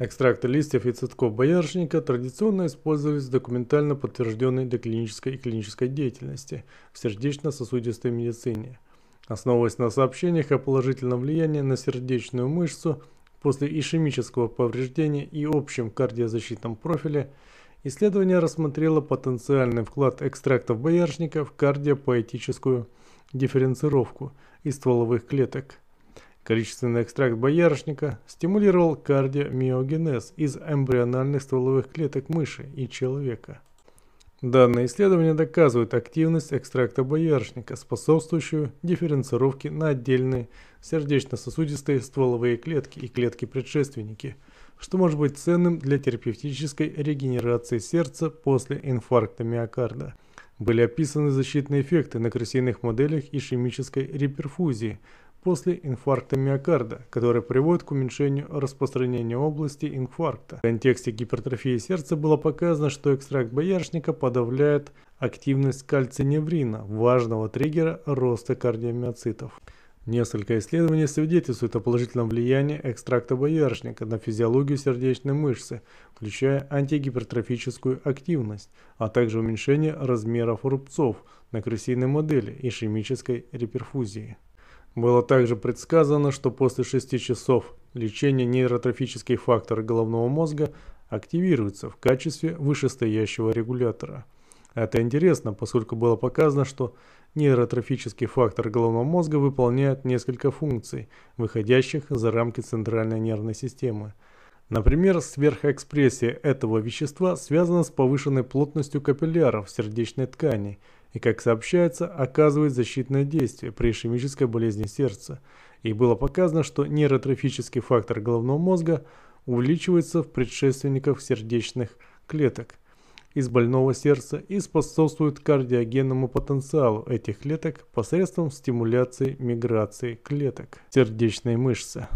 Экстракты листьев и цветков боярышника традиционно использовались в документально подтвержденной доклинической и клинической деятельности в сердечно-сосудистой медицине. Основываясь на сообщениях о положительном влиянии на сердечную мышцу после ишемического повреждения и общем кардиозащитном профиле, исследование рассмотрело потенциальный вклад экстрактов боярышника в кардиопоэтическую дифференцировку из стволовых клеток – Количественный экстракт боярышника стимулировал кардиомиогенез из эмбриональных стволовых клеток мыши и человека. Данное исследование доказывает активность экстракта боярышника, способствующую дифференцировке на отдельные сердечно-сосудистые стволовые клетки и клетки-предшественники, что может быть ценным для терапевтической регенерации сердца после инфаркта миокарда. Были описаны защитные эффекты на крысиных моделях и ишемической реперфузии – после инфаркта миокарда, который приводит к уменьшению распространения области инфаркта. В контексте гипертрофии сердца было показано, что экстракт боярышника подавляет активность кальциневрина, важного триггера роста кардиомиоцитов. Несколько исследований свидетельствуют о положительном влиянии экстракта боярышника на физиологию сердечной мышцы, включая антигипертрофическую активность, а также уменьшение размеров рубцов на крысиной модели и ишемической реперфузии. Было также предсказано, что после 6 часов лечение нейротрофический фактор головного мозга активируется в качестве вышестоящего регулятора. Это интересно, поскольку было показано, что нейротрофический фактор головного мозга выполняет несколько функций, выходящих за рамки центральной нервной системы – Например, сверхэкспрессия этого вещества связана с повышенной плотностью капилляров в сердечной ткани и, как сообщается, оказывает защитное действие при ишемической болезни сердца. И было показано, что нейротрофический фактор головного мозга увеличивается в предшественниках сердечных клеток из больного сердца и способствует кардиогенному потенциалу этих клеток посредством стимуляции миграции клеток сердечной мышцы.